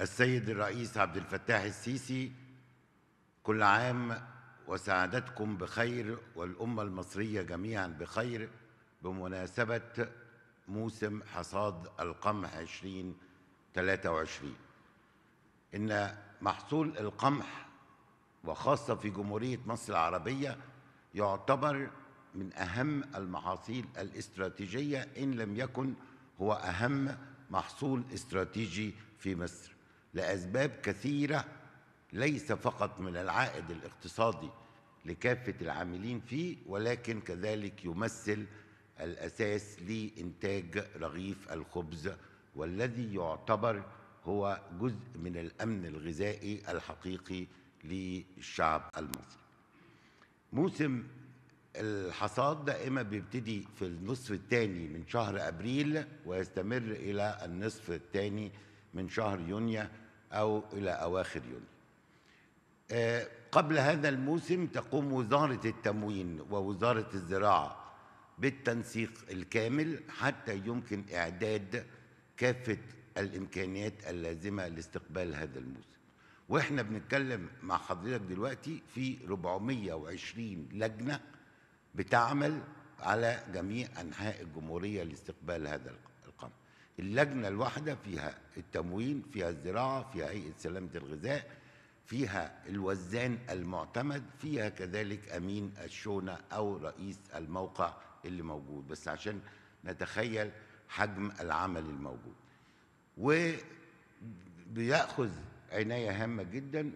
السيد الرئيس عبد الفتاح السيسي كل عام وسعادتكم بخير والأمة المصرية جميعا بخير بمناسبة موسم حصاد القمح 2023 إن محصول القمح وخاصة في جمهورية مصر العربية يعتبر من أهم المحاصيل الاستراتيجية إن لم يكن هو أهم محصول استراتيجي في مصر لأسباب كثيرة ليس فقط من العائد الاقتصادي لكافة العاملين فيه ولكن كذلك يمثل الأساس لإنتاج رغيف الخبز والذي يعتبر هو جزء من الأمن الغذائي الحقيقي للشعب المصري موسم الحصاد دائما بيبتدي في النصف الثاني من شهر أبريل ويستمر إلى النصف الثاني من شهر يونيو أو إلى أواخر يونيو آه، قبل هذا الموسم تقوم وزارة التموين ووزارة الزراعة بالتنسيق الكامل حتى يمكن إعداد كافة الإمكانيات اللازمة لاستقبال هذا الموسم وإحنا بنتكلم مع حضرتك دلوقتي في 420 لجنة بتعمل على جميع أنحاء الجمهورية لاستقبال هذا القرار اللجنة الواحدة فيها التموين فيها الزراعة فيها هيئة سلامة الغذاء فيها الوزان المعتمد فيها كذلك أمين الشونة أو رئيس الموقع اللي موجود بس عشان نتخيل حجم العمل الموجود وبيأخذ عناية هامة جدا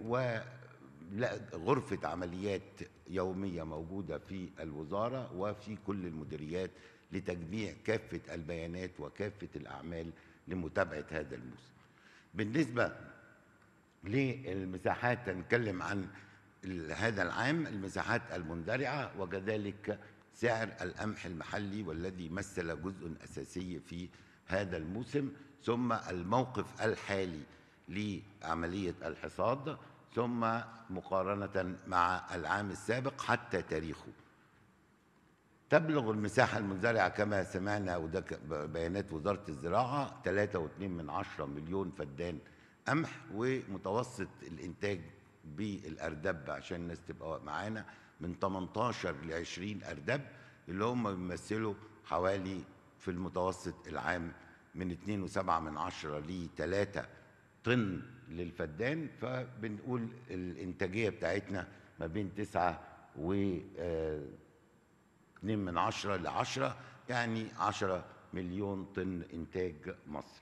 وغرفة عمليات يومية موجودة في الوزارة وفي كل المديريات لتجميع كافة البيانات وكافة الأعمال لمتابعة هذا الموسم بالنسبة للمساحات هنتكلم عن هذا العام المساحات المندرعة وكذلك سعر القمح المحلي والذي مثل جزء أساسي في هذا الموسم ثم الموقف الحالي لعملية الحصاد ثم مقارنة مع العام السابق حتى تاريخه تبلغ المساحة المزارعه كما سمعنا وده بيانات وزارة الزراعة 3.2 من 10 مليون فدان قمح ومتوسط الإنتاج بالأردب عشان الناس تبقى معانا من 18 ل 20 أردب اللي هم بيمثلوا حوالي في المتوسط العام من 2.7 من 10 ل 3 طن للفدان فبنقول الإنتاجية بتاعتنا ما بين 9 و آه، 2 من 10 ل 10 يعني 10 مليون طن انتاج مصر